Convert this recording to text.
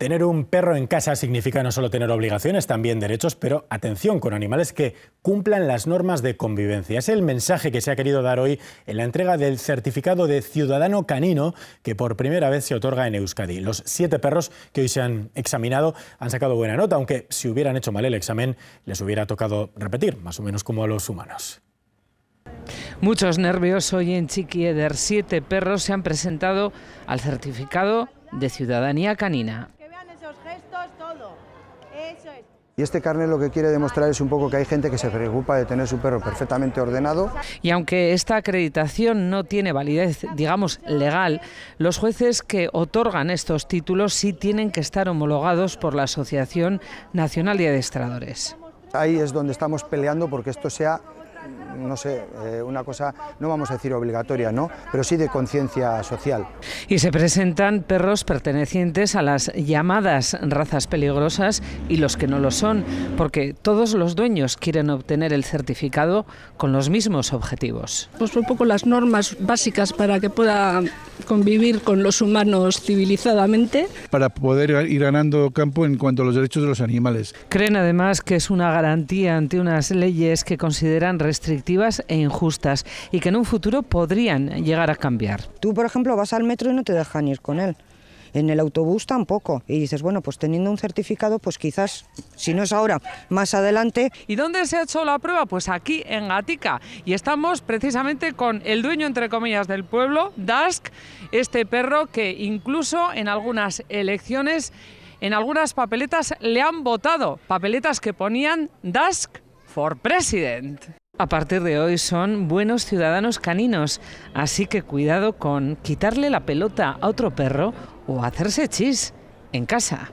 Tener un perro en casa significa no solo tener obligaciones, también derechos, pero atención con animales que cumplan las normas de convivencia. Es el mensaje que se ha querido dar hoy en la entrega del certificado de ciudadano canino que por primera vez se otorga en Euskadi. Los siete perros que hoy se han examinado han sacado buena nota, aunque si hubieran hecho mal el examen les hubiera tocado repetir, más o menos como a los humanos. Muchos nervios hoy en Chiquieder. Siete perros se han presentado al certificado de ciudadanía canina. Y este carnet lo que quiere demostrar es un poco que hay gente que se preocupa de tener su perro perfectamente ordenado. Y aunque esta acreditación no tiene validez, digamos, legal, los jueces que otorgan estos títulos sí tienen que estar homologados por la Asociación Nacional de Adestradores. Ahí es donde estamos peleando porque esto sea no sé, eh, una cosa, no vamos a decir obligatoria, ¿no? Pero sí de conciencia social. Y se presentan perros pertenecientes a las llamadas razas peligrosas y los que no lo son, porque todos los dueños quieren obtener el certificado con los mismos objetivos. Pues un poco las normas básicas para que pueda convivir con los humanos civilizadamente. Para poder ir ganando campo en cuanto a los derechos de los animales. Creen además que es una garantía ante unas leyes que consideran restrictivas e injustas y que en un futuro podrían llegar a cambiar. Tú, por ejemplo, vas al metro y no te dejan ir con él. En el autobús tampoco. Y dices, bueno, pues teniendo un certificado, pues quizás, si no es ahora, más adelante. ¿Y dónde se ha hecho la prueba? Pues aquí en Gatica. Y estamos precisamente con el dueño, entre comillas, del pueblo, Dask, este perro que incluso en algunas elecciones en algunas papeletas le han votado, papeletas que ponían Dusk for President a partir de hoy son buenos ciudadanos caninos, así que cuidado con quitarle la pelota a otro perro o hacerse chis en casa.